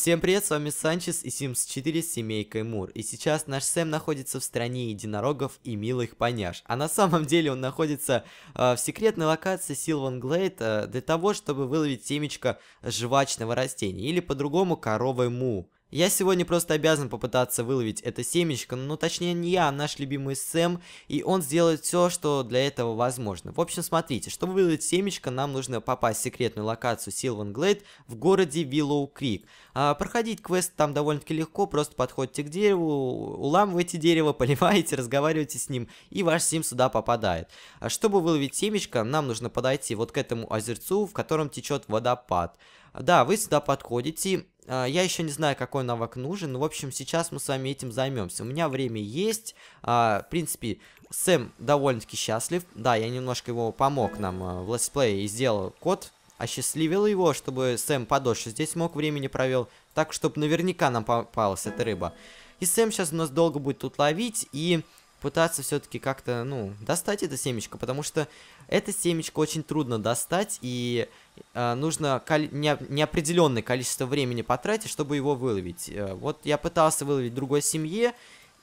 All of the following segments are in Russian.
Всем привет, с вами Санчес и Sims 4 с семейкой Мур. И сейчас наш Сэм находится в стране единорогов и милых поняш. А на самом деле он находится э, в секретной локации Силван Глейд э, а, для того, чтобы выловить семечко жвачного растения, или по-другому коровой Му. Я сегодня просто обязан попытаться выловить это семечко, ну точнее не я, а наш любимый Сэм, и он сделает все, что для этого возможно. В общем, смотрите, чтобы выловить семечко, нам нужно попасть в секретную локацию Силван Глейд в городе Виллоу Крик. А, проходить квест там довольно-таки легко, просто подходите к дереву, уламываете дерево, поливаете, разговариваете с ним, и ваш сим сюда попадает. А чтобы выловить семечко, нам нужно подойти вот к этому озерцу, в котором течет водопад. А, да, вы сюда подходите. А, я еще не знаю, какой навык нужен, в общем, сейчас мы с вами этим займемся. У меня время есть. А, в принципе, Сэм довольно-таки счастлив. Да, я немножко его помог нам в летсплее и сделал код. Осчастливил его, чтобы Сэм подольше здесь мог времени провел. Так, чтобы наверняка нам попалась эта рыба. И Сэм сейчас у нас долго будет тут ловить, и пытаться все-таки как-то, ну, достать это семечко, потому что это семечко очень трудно достать, и э, нужно кол- не- неопределенное количество времени потратить, чтобы его выловить. Э, вот я пытался выловить другой семье,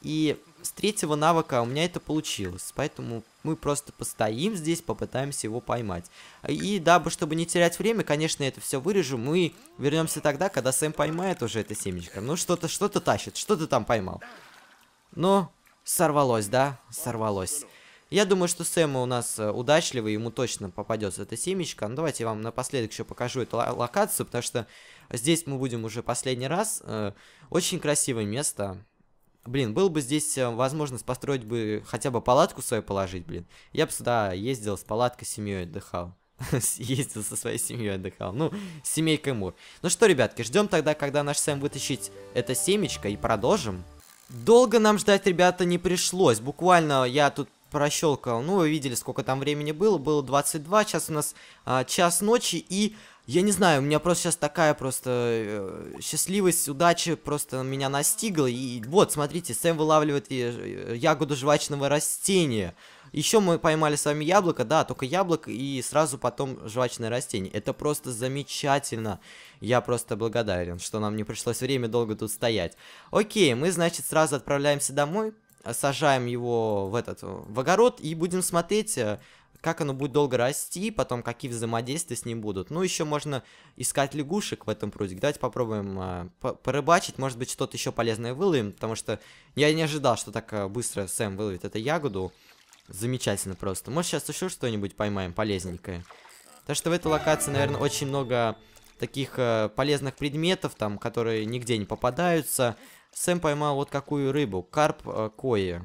и с третьего навыка у меня это получилось, поэтому мы просто постоим здесь, попытаемся его поймать. И дабы, чтобы не терять время, конечно, это все вырежу, мы вернемся тогда, когда Сэм поймает уже это семечко. Ну, что-то, что-то тащит, что то там поймал? Но... Сорвалось, да? Сорвалось. Я думаю, что Сэм у нас э, удачливый, ему точно попадется эта семечка. Ну, давайте я вам напоследок еще покажу эту локацию, потому что здесь мы будем уже последний раз. Э, очень красивое место. Блин, было бы здесь э, возможность построить бы хотя бы палатку свою положить, блин. Я бы сюда ездил с палаткой, семьей отдыхал. Ездил со своей семьей отдыхал. Ну, семейка Мур. Ну что, ребятки, ждем тогда, когда наш Сэм вытащит это семечко и продолжим. Долго нам ждать, ребята, не пришлось. Буквально я тут прощелкал. Ну, вы видели, сколько там времени было. Было 22, сейчас у нас а, час ночи. И, я не знаю, у меня просто сейчас такая просто э, счастливость, удача просто меня настигла. И вот, смотрите, Сэм вылавливает э, ягоду жвачного растения. Еще мы поймали с вами яблоко, да, только яблоко и сразу потом жвачное растение. Это просто замечательно. Я просто благодарен, что нам не пришлось время долго тут стоять. Окей, мы, значит, сразу отправляемся домой, сажаем его в этот, э, в огород и будем смотреть, э, как оно будет долго расти, потом какие взаимодействия с ним будут. Ну, еще можно искать лягушек в этом прудике. Давайте попробуем э, по порыбачить, может быть, что-то еще полезное выловим, потому что я не ожидал, что так э, быстро Сэм выловит эту ягоду. Замечательно просто. Может, сейчас еще что-нибудь поймаем полезненькое. Так что в этой локации, наверное, очень много таких э, полезных предметов, там, которые нигде не попадаются. Сэм поймал вот какую рыбу. Карп э, кои.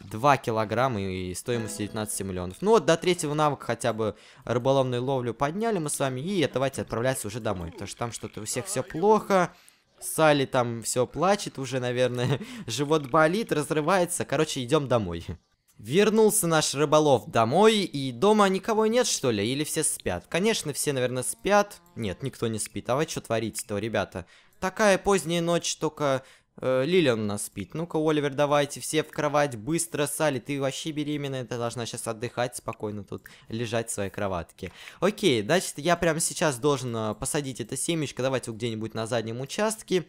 2 килограмма и стоимостью 19 миллионов. Ну вот до третьего навыка хотя бы рыболовную ловлю подняли мы с вами. И давайте отправляться уже домой, потому что там что-то у всех все плохо. Салли там все плачет уже, наверное. Живот болит, разрывается. Короче, идем домой. Вернулся наш рыболов домой, и дома никого нет, что ли? Или все спят? Конечно, все, наверное, спят. Нет, никто не спит. А вы что творите-то, ребята? Такая поздняя ночь, только Э, Лилиан у нас спит. Ну-ка, Оливер, давайте, все в кровать, быстро, Салли, ты вообще беременная, ты должна сейчас отдыхать спокойно тут, лежать в своей кроватке. Окей, значит, я прямо сейчас должен э, посадить это семечко, давайте где-нибудь на заднем участке,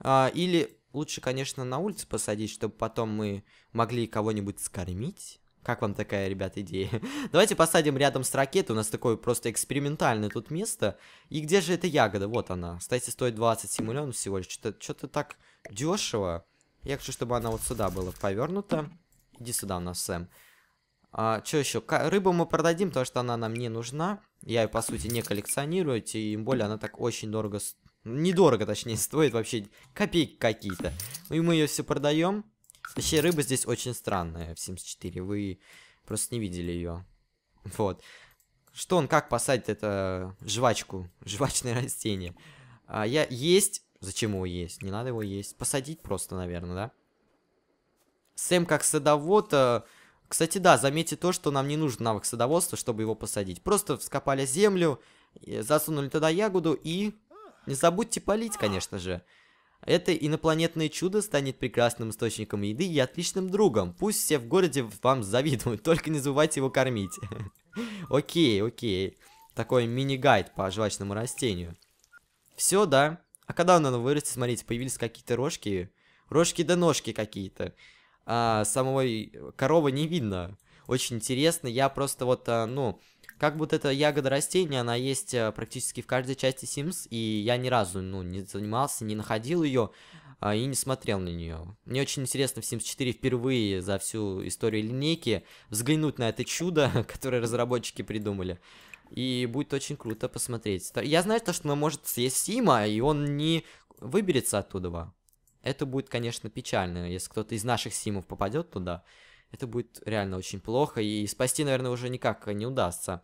а, или лучше, конечно, на улице посадить, чтобы потом мы могли кого-нибудь скормить. Как вам такая, ребят, идея? Давайте посадим рядом с ракетой. У нас такое просто экспериментальное тут место. И где же эта ягода? Вот она. Кстати, стоит 27 миллионов всего лишь. Что-то что так дешево. Я хочу, чтобы она вот сюда была повернута. Иди сюда у нас, Сэм. А, что еще? рыбу мы продадим, потому что она нам не нужна. Я ее, по сути, не коллекционирую, тем более она так очень дорого... Недорого, точнее, стоит вообще копейки какие-то. И мы ее все продаем. Вообще, рыба здесь очень странная в 74. Вы просто не видели ее. Вот. Что он, как посадит это жвачку? Жвачное растение. А, я есть Зачем его есть? Не надо его есть. Посадить просто, наверное, да? Сэм как садовод... Э, кстати, да, заметьте то, что нам не нужен навык садоводства, чтобы его посадить. Просто вскопали землю, засунули туда ягоду и... Не забудьте полить, конечно же. Это инопланетное чудо станет прекрасным источником еды и отличным другом. Пусть все в городе вам завидуют, только не забывайте его кормить. Окей, окей. Такой мини-гайд по жвачному растению. Все, да? А когда он, он вырастет, смотрите, появились какие-то рожки, рожки да ножки какие-то. А самой коровы не видно. Очень интересно, я просто вот, а, ну, как будто эта ягода растения, она есть а, практически в каждой части Sims, и я ни разу, ну, не занимался, не находил ее а, и не смотрел на нее. Мне очень интересно в Sims 4 впервые за всю историю линейки взглянуть на это чудо, которое разработчики придумали. И будет очень круто посмотреть. Я знаю то, что она может съесть Сима, и он не выберется оттуда. Это будет, конечно, печально. Если кто-то из наших Симов попадет туда, это будет реально очень плохо. И спасти, наверное, уже никак не удастся.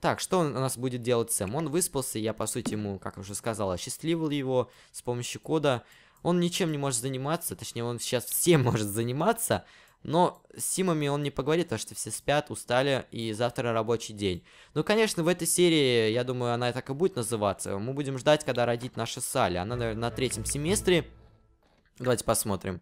Так, что он у нас будет делать Сэм? Он выспался, я, по сути, ему, как уже сказал, осчастливил его с помощью кода. Он ничем не может заниматься, точнее, он сейчас всем может заниматься, но с Симами он не поговорит, потому что все спят, устали, и завтра рабочий день. Ну, конечно, в этой серии, я думаю, она так и будет называться. Мы будем ждать, когда родит наша Салли. Она, наверное, на третьем семестре. Давайте посмотрим.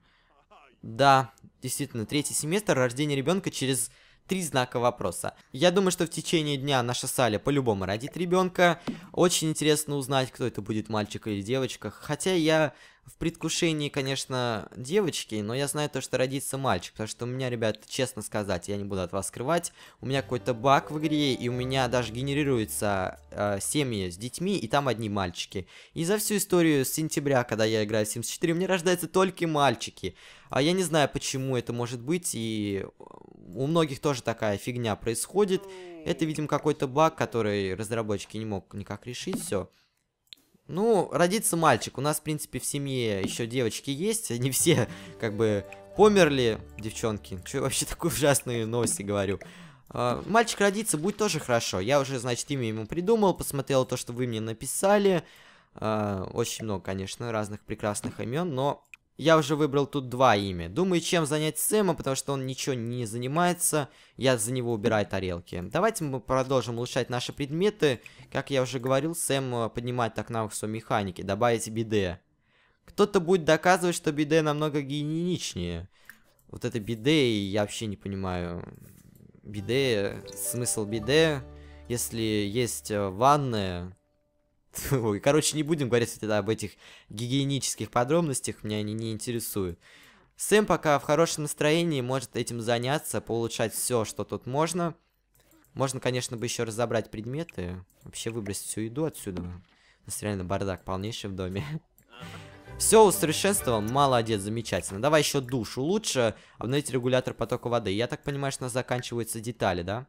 Да, действительно, третий семестр, рождение ребенка через три знака вопроса. Я думаю, что в течение дня наша Саля по-любому родит ребенка. Очень интересно узнать, кто это будет, мальчик или девочка. Хотя я в предвкушении, конечно, девочки, но я знаю то, что родится мальчик, потому что у меня, ребят, честно сказать, я не буду от вас скрывать, у меня какой-то баг в игре, и у меня даже генерируются э, семьи с детьми, и там одни мальчики. И за всю историю с сентября, когда я играю в Sims 4, у меня рождаются только мальчики. А я не знаю, почему это может быть, и у многих тоже такая фигня происходит. Это, видимо, какой-то баг, который разработчики не мог никак решить, все. Ну, родится мальчик. У нас, в принципе, в семье еще девочки есть. Они все, как бы, померли, девчонки. Что я вообще такую ужасные новости говорю? А, мальчик родится, будет тоже хорошо. Я уже, значит, имя ему придумал, посмотрел то, что вы мне написали. А, очень много, конечно, разных прекрасных имен, но я уже выбрал тут два имя. Думаю, чем занять Сэма, потому что он ничего не занимается. Я за него убираю тарелки. Давайте мы продолжим улучшать наши предметы. Как я уже говорил, Сэм э, поднимает так навык своей механики, добавить биде. Кто-то будет доказывать, что биде намного гигиеничнее. Вот это биде, я вообще не понимаю. Биде, смысл биде, если есть э, ванная... Ой, короче, не будем говорить тогда об этих гигиенических подробностях, меня они не интересуют. Сэм пока в хорошем настроении, может этим заняться, получать все, что тут можно. Можно, конечно, бы еще разобрать предметы, вообще выбросить всю еду отсюда. У бардак полнейший в доме. Все усовершенствовал, молодец, замечательно. Давай еще душу лучше, обновить регулятор потока воды. Я так понимаю, что у нас заканчиваются детали, да?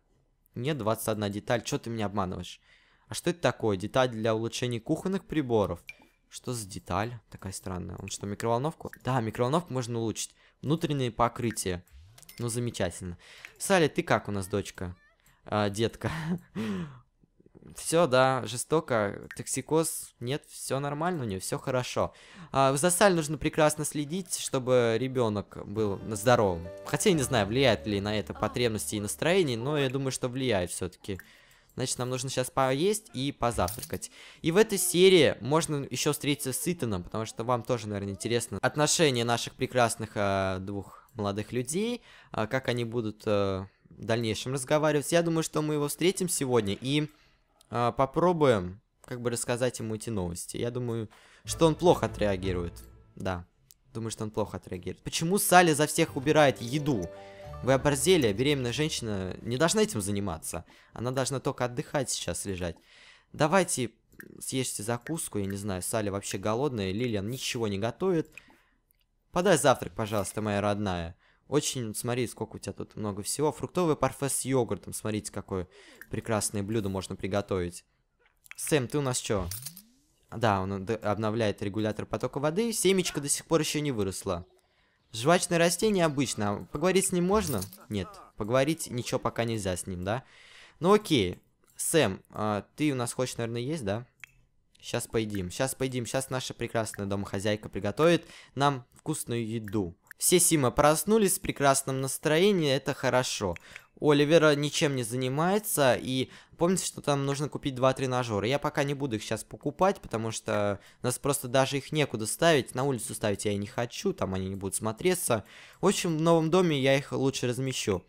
Нет, 21 деталь, что ты меня обманываешь? А что это такое? Деталь для улучшения кухонных приборов. Что за деталь? Такая странная. Он что, микроволновку? Да, микроволновку можно улучшить. Внутреннее покрытие. Ну, замечательно. Салли, ты как у нас, дочка? А, детка. Все, да, жестоко. Токсикоз, нет, все нормально у нее, все хорошо. А, за Саль нужно прекрасно следить, чтобы ребенок был здоровым. Хотя я не знаю, влияет ли на это потребности и настроение, но я думаю, что влияет все-таки. Значит, нам нужно сейчас поесть и позавтракать. И в этой серии можно еще встретиться с Итаном, потому что вам тоже, наверное, интересно отношение наших прекрасных э, двух молодых людей, э, как они будут э, в дальнейшем разговаривать. Я думаю, что мы его встретим сегодня и э, попробуем как бы рассказать ему эти новости. Я думаю, что он плохо отреагирует. Да. Думаю, что он плохо отреагирует. Почему Салли за всех убирает еду? Вы оборзели, беременная женщина не должна этим заниматься. Она должна только отдыхать сейчас, лежать. Давайте съешьте закуску, я не знаю, Салли вообще голодная, Лилиан ничего не готовит. Подай завтрак, пожалуйста, моя родная. Очень, смотри, сколько у тебя тут много всего. Фруктовый парфе с йогуртом, смотрите, какое прекрасное блюдо можно приготовить. Сэм, ты у нас что? Да, он обновляет регулятор потока воды. Семечко до сих пор еще не выросло. Жвачное растение обычно. А поговорить с ним можно? Нет. Поговорить ничего пока нельзя с ним, да? Ну окей. Сэм, а, ты у нас хочешь, наверное, есть, да? Сейчас поедим. Сейчас поедим. Сейчас наша прекрасная домохозяйка приготовит нам вкусную еду. Все Симы проснулись в прекрасном настроении, это хорошо. Оливера ничем не занимается, и помните, что там нужно купить два тренажера. Я пока не буду их сейчас покупать, потому что нас просто даже их некуда ставить. На улицу ставить я и не хочу, там они не будут смотреться. В общем, в новом доме я их лучше размещу.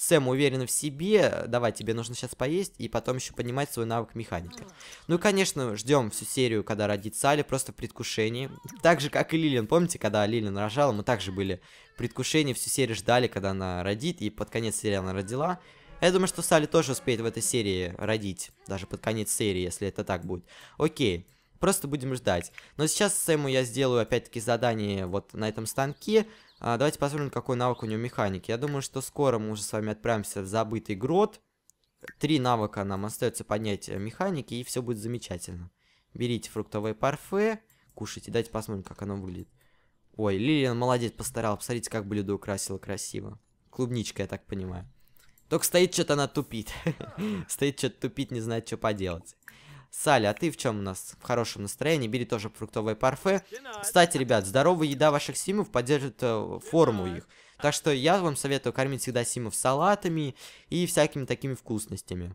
Сэм уверен в себе, давай, тебе нужно сейчас поесть, и потом еще поднимать свой навык механика. Ну и, конечно, ждем всю серию, когда родится Али, просто в предвкушении. Так же, как и Лилин, помните, когда Лилин рожала, мы также были в предвкушении, всю серию ждали, когда она родит, и под конец серии она родила. Я думаю, что Сали тоже успеет в этой серии родить, даже под конец серии, если это так будет. Окей. Просто будем ждать. Но сейчас Сэму я сделаю опять-таки задание вот на этом станке. А, давайте посмотрим, какой навык у него механики. Я думаю, что скоро мы уже с вами отправимся в забытый грот. Три навыка нам остается поднять э, механики, и все будет замечательно. Берите фруктовое парфе, кушайте. Давайте посмотрим, как оно выглядит. Ой, Лилиан молодец, постарал. Посмотрите, как блюдо украсила красиво. Клубничка, я так понимаю. Только стоит что-то она тупит. стоит что-то тупит, не знает, что поделать. Саля, а ты в чем у нас? В хорошем настроении. Бери тоже фруктовое парфе. Кстати, ребят, здоровая еда ваших симов поддержит э, форму их. Так что я вам советую кормить всегда симов салатами и всякими такими вкусностями.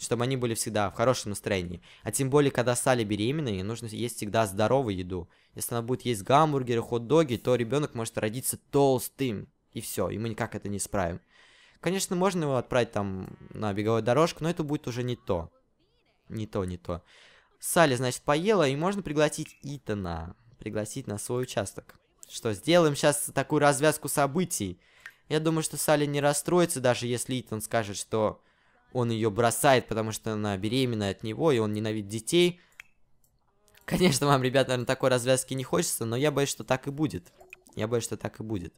Чтобы они были всегда в хорошем настроении. А тем более, когда Саля беременна, ей нужно есть всегда здоровую еду. Если она будет есть гамбургеры, хот-доги, то ребенок может родиться толстым. И все, и мы никак это не исправим. Конечно, можно его отправить там на беговую дорожку, но это будет уже не то не то, не то. Салли, значит, поела, и можно пригласить Итана. Пригласить на свой участок. Что, сделаем сейчас такую развязку событий. Я думаю, что Салли не расстроится, даже если Итан скажет, что он ее бросает, потому что она беременна от него, и он ненавидит детей. Конечно, вам, ребят, наверное, такой развязки не хочется, но я боюсь, что так и будет. Я боюсь, что так и будет.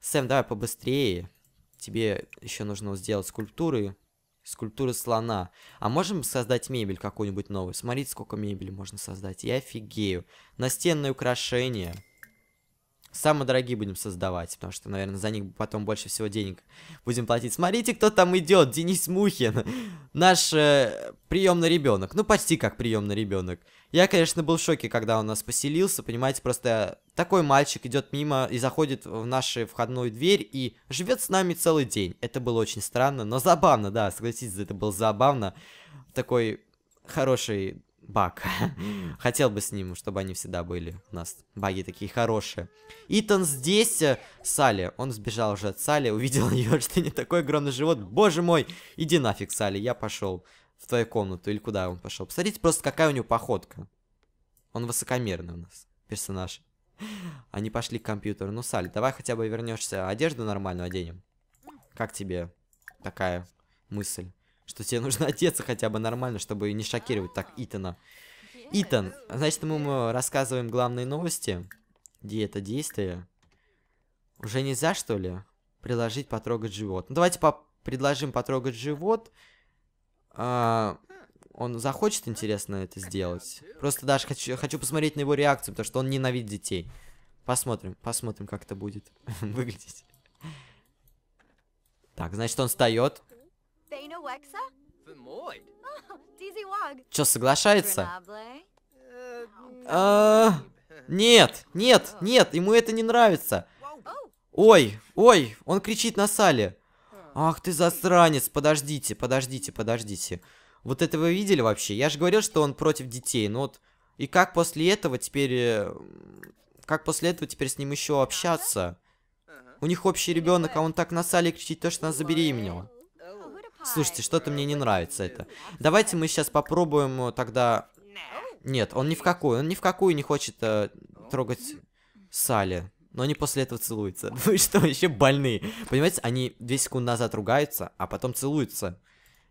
Сэм, давай побыстрее. Тебе еще нужно сделать скульптуры скульптуры слона. А можем создать мебель какую-нибудь новую? Смотрите, сколько мебели можно создать. Я офигею. Настенные украшения. Самые дорогие будем создавать, потому что, наверное, за них потом больше всего денег будем платить. Смотрите, кто там идет, Денис Мухин, наш э, приемный ребенок, ну почти как приемный ребенок. Я, конечно, был в шоке, когда он у нас поселился, понимаете, просто такой мальчик идет мимо и заходит в нашу входную дверь и живет с нами целый день. Это было очень странно, но забавно, да, согласитесь, это было забавно. Такой хороший баг. Хотел бы с ним, чтобы они всегда были у нас. Баги такие хорошие. Итан здесь, э, Салли. Он сбежал уже от Салли, увидел ее, что не такой огромный живот. Боже мой, иди нафиг, Салли, я пошел в твою комнату или куда он пошел. Посмотрите просто, какая у него походка. Он высокомерный у нас персонаж. Они пошли к компьютеру. Ну, Салли, давай хотя бы вернешься, одежду нормальную оденем. Как тебе такая мысль? что тебе нужно одеться хотя бы нормально, чтобы не шокировать так а, Итана. Итан, значит, мы ему рассказываем главные новости. Где это действие? Уже нельзя, что ли? Приложить потрогать живот. Ну, давайте по предложим потрогать живот. А, он захочет, интересно, это сделать? Просто даже хочу, хочу посмотреть на его реакцию, потому что он ненавидит детей. Посмотрим, посмотрим, как это будет выглядеть. Так, значит, он встает. Oh, Чё, соглашается? А, нет, нет, нет, ему это не нравится. Ой, ой, он кричит на сале. Ах ты засранец, подождите, подождите, подождите. Вот это вы видели вообще? Я же говорил, что он против детей, ну вот... И как после этого теперь... Э, как после этого теперь с ним еще общаться? У них общий ребенок, а он так на сале кричит то, что она забеременела. Слушайте, что-то мне не нравится это. Давайте мы сейчас попробуем э, тогда... Нет, он ни в какую, он ни в какую не хочет э, трогать Салли. Но они после этого целуются. Вы что, еще больные? Понимаете, они две секунды назад ругаются, а потом целуются.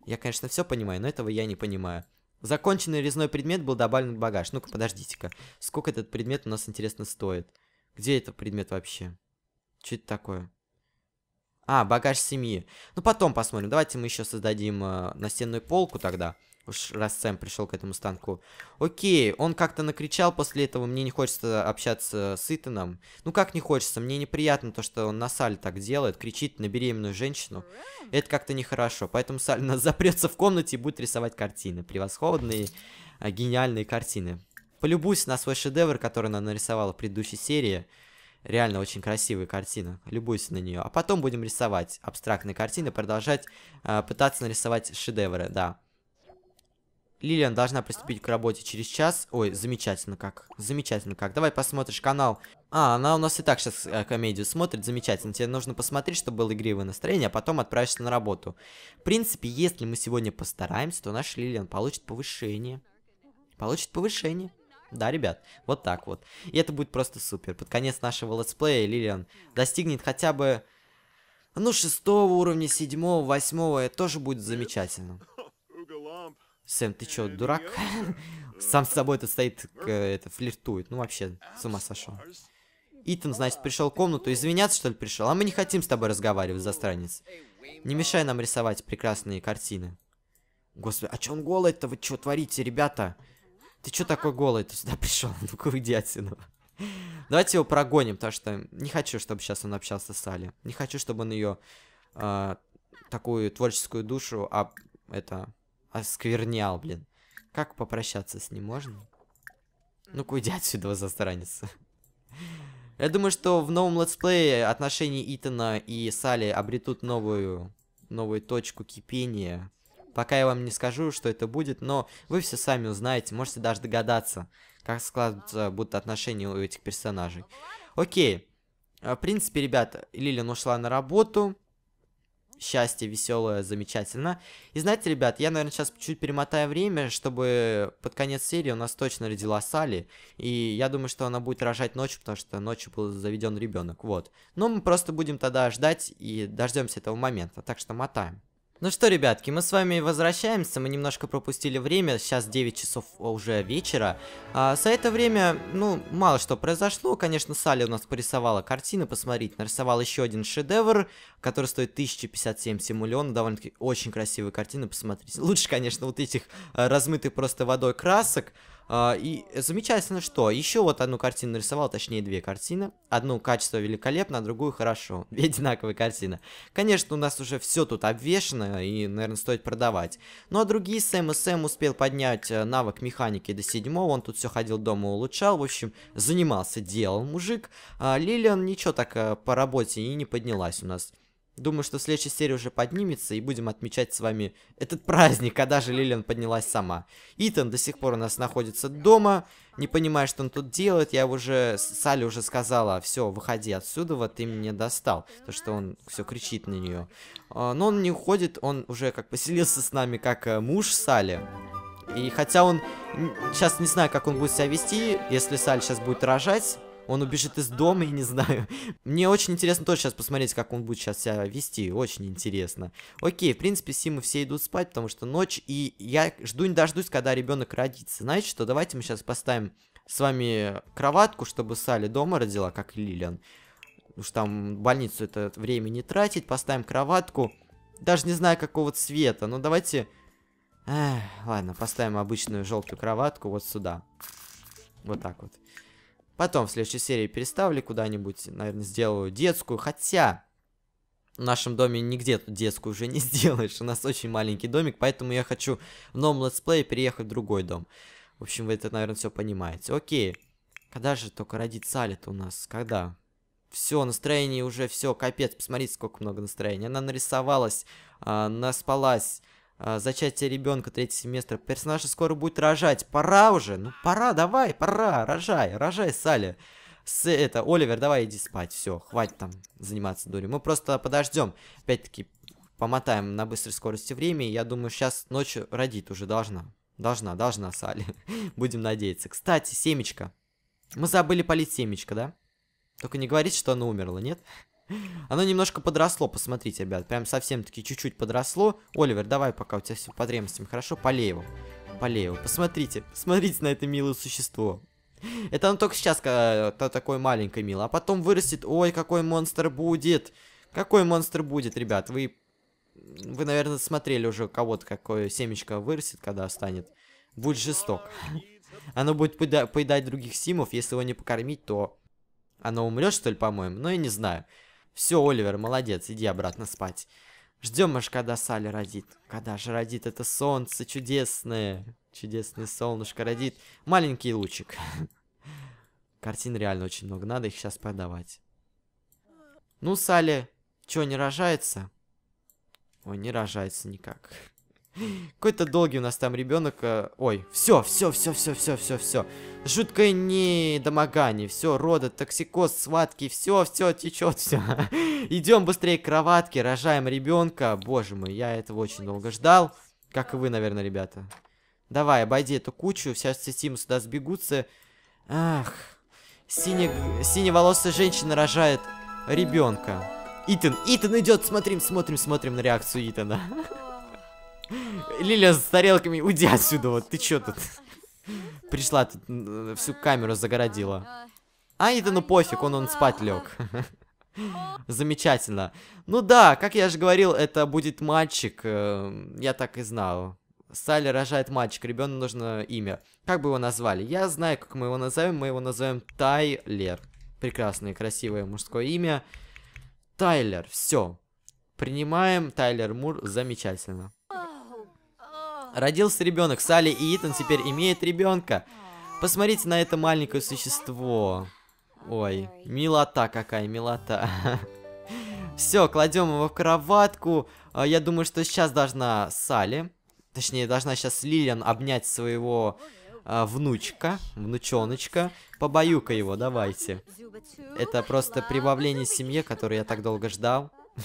Я, конечно, все понимаю, но этого я не понимаю. Законченный резной предмет был добавлен в багаж. Ну-ка, подождите-ка. Сколько этот предмет у нас, интересно, стоит? Где этот предмет вообще? Что это такое? А, багаж семьи. Ну, потом посмотрим. Давайте мы еще создадим э, настенную полку тогда. Уж раз Сэм пришел к этому станку. Окей, он как-то накричал после этого, мне не хочется общаться с Итаном. Ну как не хочется, мне неприятно то, что он на Саль так делает, кричит на беременную женщину. Это как-то нехорошо, поэтому Саль нас запрется в комнате и будет рисовать картины. Превосходные, э, гениальные картины. Полюбуйся на свой шедевр, который она нарисовала в предыдущей серии. Реально очень красивая картина. любуйся на нее. А потом будем рисовать абстрактные картины, продолжать э, пытаться нарисовать шедевры, да. Лилиан должна приступить к работе через час. Ой, замечательно как. Замечательно как. Давай посмотришь канал. А, она у нас и так сейчас э, комедию смотрит. Замечательно. Тебе нужно посмотреть, чтобы было игривое настроение, а потом отправишься на работу. В принципе, если мы сегодня постараемся, то наш Лилиан получит повышение. Получит повышение. Да, ребят, вот так вот. И это будет просто супер. Под конец нашего летсплея Лилиан достигнет хотя бы, ну, шестого уровня, седьмого, восьмого. Это тоже будет замечательно. Сэм, ты чё, дурак? Сам с собой тут стоит, это, флиртует. Ну, вообще, с ума сошел. Итан, значит, пришел в комнату, извиняться, что ли, пришел? А мы не хотим с тобой разговаривать, застранец. Не мешай нам рисовать прекрасные картины. Господи, а чё он голый-то? Вы чё творите, ребята? Ребята. Ты чё такой голый? Ты сюда пришел? Ну-ка уйди отсюда. Давайте его прогоним, потому что не хочу, чтобы сейчас он общался с Али. Не хочу, чтобы он ее э, а, такую творческую душу а это осквернял, блин. Как попрощаться с ним можно? Ну-ка уйди отсюда, застранец. Я думаю, что в новом летсплее отношения Итана и Сали обретут новую, новую точку кипения. Пока я вам не скажу, что это будет, но вы все сами узнаете, можете даже догадаться, как складываются будут отношения у этих персонажей. Окей. А, в принципе, ребята, Лилин ушла на работу. Счастье, веселое, замечательно. И знаете, ребят, я, наверное, сейчас чуть перемотаю время, чтобы под конец серии у нас точно родила Сали. И я думаю, что она будет рожать ночью, потому что ночью был заведен ребенок. Вот. Но мы просто будем тогда ждать и дождемся этого момента. Так что мотаем. Ну что, ребятки, мы с вами возвращаемся, мы немножко пропустили время, сейчас 9 часов уже вечера. А, за это время, ну, мало что произошло, конечно, Салли у нас порисовала картины, посмотрите, нарисовал еще один шедевр, который стоит 1057 симулион, довольно-таки очень красивые картины, посмотрите. Лучше, конечно, вот этих а, размытых просто водой красок, а, и замечательно, что еще вот одну картину нарисовал, точнее две картины. Одну качество великолепно, а другую хорошо. Две одинаковые картины. Конечно, у нас уже все тут обвешено и, наверное, стоит продавать. Ну а другие Сэм и Сэм успел поднять э, навык механики до седьмого. Он тут все ходил дома, улучшал. В общем, занимался, делал мужик. А Лилиан ничего так э, по работе и не поднялась у нас. Думаю, что следующая серия уже поднимется, и будем отмечать с вами этот праздник, когда же Лилиан поднялась сама. Итан до сих пор у нас находится дома, не понимая, что он тут делает. Я уже, Салли уже сказала, все, выходи отсюда, вот ты меня достал. То, что он все кричит на нее. А, но он не уходит, он уже как поселился с нами, как э, муж Салли. И хотя он, сейчас не знаю, как он будет себя вести, если Саль сейчас будет рожать, он убежит из дома, я не знаю. Мне очень интересно тоже сейчас посмотреть, как он будет сейчас себя вести, очень интересно. Окей, в принципе, Симы все идут спать, потому что ночь, и я жду не дождусь, когда ребенок родится. Знаете что, давайте мы сейчас поставим с вами кроватку, чтобы Салли дома родила, как Лилиан. Уж там больницу это время не тратить, поставим кроватку. Даже не знаю, какого цвета, но давайте... Эх, ладно, поставим обычную желтую кроватку вот сюда. Вот так вот. Потом в следующей серии переставлю куда-нибудь, наверное, сделаю детскую, хотя в нашем доме нигде тут детскую уже не сделаешь, у нас очень маленький домик, поэтому я хочу в новом летсплее переехать в другой дом. В общем, вы это, наверное, все понимаете. Окей, когда же только родится аля у нас, когда? Все, настроение уже, все, капец, посмотрите, сколько много настроения. Она нарисовалась, э, наспалась, а, зачатие ребенка, третий семестр. персонажи скоро будет рожать. Пора уже. Ну, пора, давай, пора. Рожай, рожай, Салли. С, это, Оливер, давай иди спать. Все, хватит там заниматься дурью. Мы просто подождем. Опять-таки, помотаем на быстрой скорости времени. Я думаю, сейчас ночью родит уже должна. Должна, должна, Салли. Будем надеяться. Кстати, семечко. Мы забыли полить семечко, да? Только не говорить, что оно умерло, нет? Оно немножко подросло, посмотрите, ребят. Прям совсем-таки чуть-чуть подросло. Оливер, давай, пока у тебя все по древностям хорошо, полей его. Полей его. Посмотрите, посмотрите на это милое существо. Это оно только сейчас э, -то такое маленькое мило. А потом вырастет. Ой, какой монстр будет. Какой монстр будет, ребят. Вы, вы наверное, смотрели уже кого-то, какое семечко вырастет, когда станет. Будь жесток. Оно будет поедать других симов. Если его не покормить, то оно умрет, что ли, по-моему? Но ну, я не знаю. Все, Оливер, молодец, иди обратно спать. Ждем аж, когда Салли родит. Когда же родит это солнце чудесное. Чудесное солнышко родит. Маленький лучик. Картин реально очень много, надо их сейчас продавать. Ну, Салли, чё, не рожается? Ой, не рожается никак. Какой-то долгий у нас там ребенок. Э, ой, все, все, все, все, все, все, все. Жуткое недомогание, все, рода, токсикоз, схватки, все, все течет, все. Идем быстрее к кроватке, рожаем ребенка. Боже мой, я этого очень долго ждал. Как и вы, наверное, ребята. Давай, обойди эту кучу, сейчас все Симы сюда сбегутся. Ах, сине... синеволосая женщина рожает ребенка. Итан, Итан идет, смотрим, смотрим, смотрим на реакцию Итана. Лиля с тарелками, уйди отсюда, вот ты чё тут? Пришла тут, всю камеру загородила. А Итану пофиг, он, он спать лег. Замечательно. Ну да, как я же говорил, это будет мальчик. Эм, я так и знал. Салли рожает мальчик, ребенку нужно имя. Как бы его назвали? Я знаю, как мы его назовем. Мы его назовем Тайлер. Прекрасное, красивое мужское имя. Тайлер, все. Принимаем Тайлер Мур, замечательно. Родился ребенок. Салли и Итан теперь имеют ребенка. Посмотрите на это маленькое существо. Ой, милота какая, милота. Все, кладем его в кроватку. А, я думаю, что сейчас должна Салли, точнее, должна сейчас Лилиан обнять своего э, внучка, внученочка. Побоюка его, давайте. Это просто прибавление семье, которое я так долго ждал.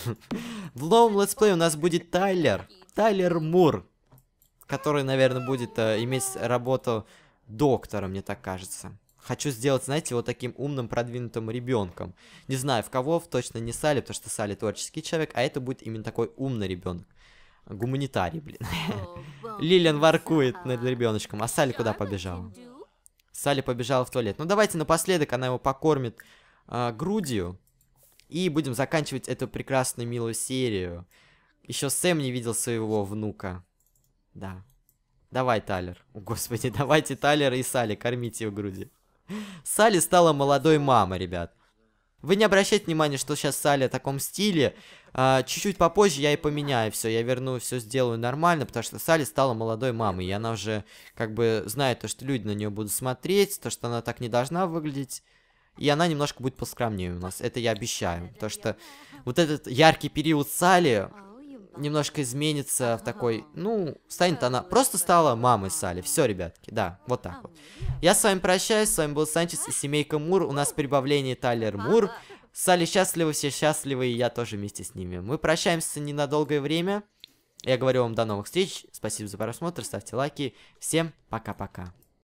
В новом летсплее у нас будет Тайлер. Тайлер Мур который, наверное, будет э, иметь работу доктора, мне так кажется. Хочу сделать, знаете, вот таким умным, продвинутым ребенком. Не знаю, в кого, в точно не Сали, потому что Сали творческий человек, а это будет именно такой умный ребенок. Гуманитарий, блин. Лилиан воркует над ребеночком, а Сали куда побежал? Сали побежала в туалет. Ну давайте напоследок она его покормит э, грудью. И будем заканчивать эту прекрасную милую серию. Еще Сэм не видел своего внука. Да. Давай, Талер. О, господи, давайте Талера и Сали, кормите в груди. Сали стала молодой мамой, ребят. Вы не обращайте внимания, что сейчас Салли в таком стиле. А, чуть-чуть а, попозже я и поменяю все, я верну, все сделаю нормально, потому что Салли стала молодой мамой, и она уже как бы знает то, что люди на нее будут смотреть, то, что она так не должна выглядеть. И она немножко будет поскромнее у нас, это я обещаю, потому что вот этот яркий период Салли, немножко изменится в такой, ну, станет она, просто стала мамой Салли. Все, ребятки, да, вот так а, вот. Ну, я с вами прощаюсь, с вами был Санчес и семейка Мур, у нас прибавление Тайлер Мур. Салли счастливы, все счастливы, и я тоже вместе с ними. Мы прощаемся ненадолгое время. Я говорю вам до новых встреч, спасибо за просмотр, ставьте лайки, всем пока-пока.